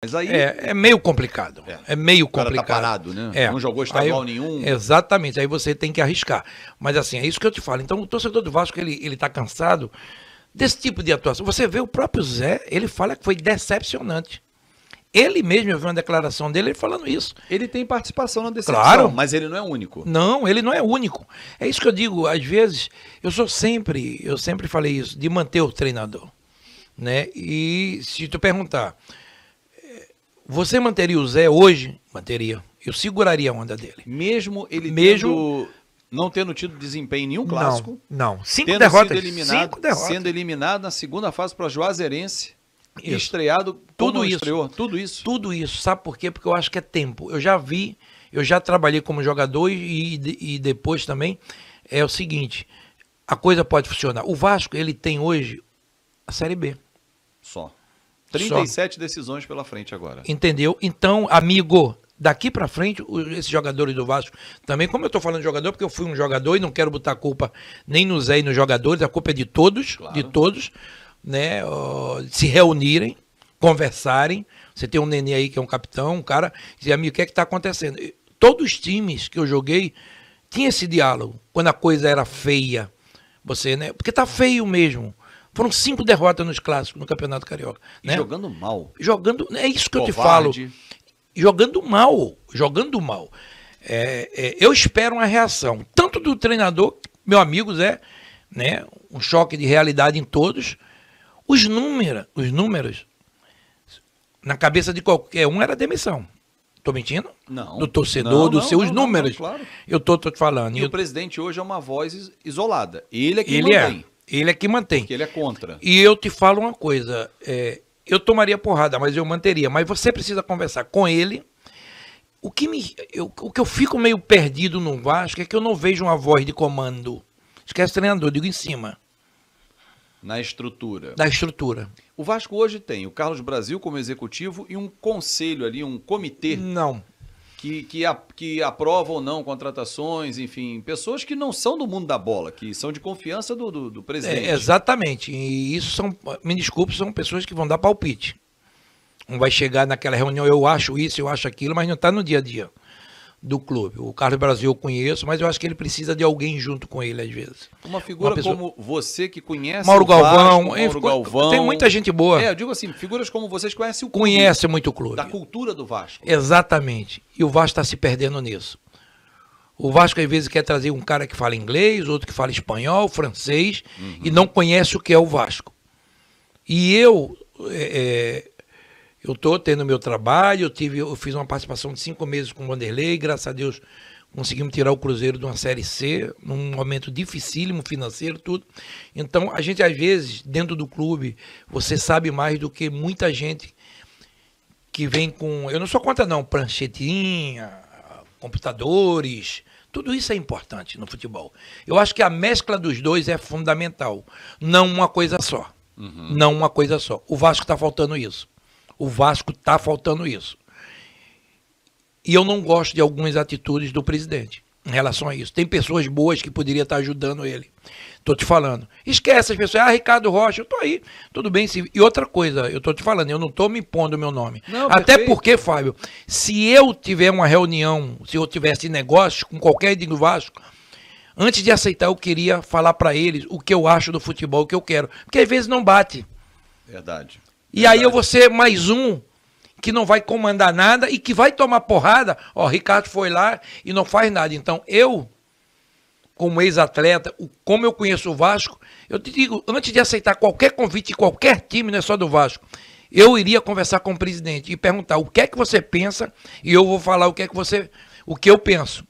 Mas aí. É, é meio complicado. É, é meio tá complicado. Tá parado, né? É. Não jogou estadual aí, nenhum. Exatamente, aí você tem que arriscar. Mas assim, é isso que eu te falo. Então, o torcedor do Vasco, ele, ele tá cansado desse tipo de atuação. Você vê o próprio Zé, ele fala que foi decepcionante. Ele mesmo, eu vi uma declaração dele falando isso. Ele tem participação na decepção, claro, mas ele não é único. Não, ele não é único. É isso que eu digo, às vezes, eu sou sempre, eu sempre falei isso, de manter o treinador. Né? E se tu perguntar, você manteria o Zé hoje? Manteria. Eu seguraria a onda dele. Mesmo ele Mesmo... Tendo, não tendo tido desempenho nenhum clássico. Não, não. Cinco, tendo derrotas, sido eliminado, cinco derrotas. Sendo eliminado na segunda fase para Juazeirense. Isso. Estreado. Tudo isso. Estreou, tudo isso. Tudo isso. Sabe por quê? Porque eu acho que é tempo. Eu já vi, eu já trabalhei como jogador e, e depois também. É o seguinte, a coisa pode funcionar. O Vasco, ele tem hoje a Série B. Só. 37 Só. decisões pela frente agora. Entendeu? Então, amigo, daqui para frente, esses jogadores do Vasco também, como eu tô falando de jogador, porque eu fui um jogador e não quero botar a culpa nem no Zé e nos jogadores, a culpa é de todos, claro. de todos, né? Se reunirem, conversarem. Você tem um neném aí que é um capitão, um cara, dizer, amigo, o que é que tá acontecendo? Todos os times que eu joguei tinha esse diálogo, quando a coisa era feia. Você, né? Porque tá feio mesmo. Foram cinco derrotas nos clássicos no Campeonato Carioca. Né? Jogando mal. Jogando. É isso que Covarde. eu te falo. Jogando mal. Jogando mal. É, é, eu espero uma reação, tanto do treinador, meu amigo Zé, né, um choque de realidade em todos. Os números, os números, na cabeça de qualquer um era demissão. Estou mentindo? Não. Do torcedor, não, dos não, seus não, números. claro. Eu estou te falando. E o presidente hoje é uma voz isolada. Ele é quem ele é. mantém. É. Ele é que mantém. Porque ele é contra. E eu te falo uma coisa: é, eu tomaria porrada, mas eu manteria. Mas você precisa conversar com ele. O que, me, eu, o que eu fico meio perdido no Vasco é que eu não vejo uma voz de comando. Esquece treinador, digo em cima. Na estrutura. Na estrutura. O Vasco hoje tem o Carlos Brasil como executivo e um conselho ali, um comitê. Não que, que, a, que aprova ou não contratações, enfim, pessoas que não são do mundo da bola, que são de confiança do, do, do presidente. É, exatamente. E isso são, me desculpe, são pessoas que vão dar palpite. Um vai chegar naquela reunião, eu acho isso, eu acho aquilo, mas não está no dia a dia do clube. O Carlos Brasil eu conheço, mas eu acho que ele precisa de alguém junto com ele às vezes. Uma figura Uma pessoa... como você que conhece Mauro Galvão, Vasco, Mauro Galvão. Tem muita gente boa. É, eu digo assim, figuras como vocês conhecem o clube. Conhece muito o clube. Da cultura do Vasco. Exatamente. E o Vasco está se perdendo nisso. O Vasco às vezes quer trazer um cara que fala inglês, outro que fala espanhol, francês uhum. e não conhece o que é o Vasco. E eu é, é eu estou tendo meu trabalho, eu, tive, eu fiz uma participação de cinco meses com o Vanderlei, graças a Deus conseguimos tirar o Cruzeiro de uma Série C, num momento dificílimo financeiro, tudo. Então, a gente, às vezes, dentro do clube, você sabe mais do que muita gente que vem com. Eu não sou contra, não, pranchetinha, computadores. Tudo isso é importante no futebol. Eu acho que a mescla dos dois é fundamental. Não uma coisa só. Uhum. Não uma coisa só. O Vasco está faltando isso. O Vasco está faltando isso. E eu não gosto de algumas atitudes do presidente em relação a isso. Tem pessoas boas que poderiam estar ajudando ele. Estou te falando. Esquece as pessoas. Ah, Ricardo Rocha, eu estou aí. Tudo bem. Sim. E outra coisa, eu estou te falando, eu não estou me impondo o meu nome. Não, Até perfeito. porque, Fábio, se eu tiver uma reunião, se eu tivesse negócio com qualquer do Vasco, antes de aceitar, eu queria falar para eles o que eu acho do futebol, o que eu quero. Porque às vezes não bate. Verdade. E aí eu vou ser mais um que não vai comandar nada e que vai tomar porrada. Ó, Ricardo foi lá e não faz nada. Então eu, como ex-atleta, como eu conheço o Vasco, eu te digo, antes de aceitar qualquer convite de qualquer time, não é só do Vasco, eu iria conversar com o presidente e perguntar o que é que você pensa e eu vou falar o que é que você, o que eu penso.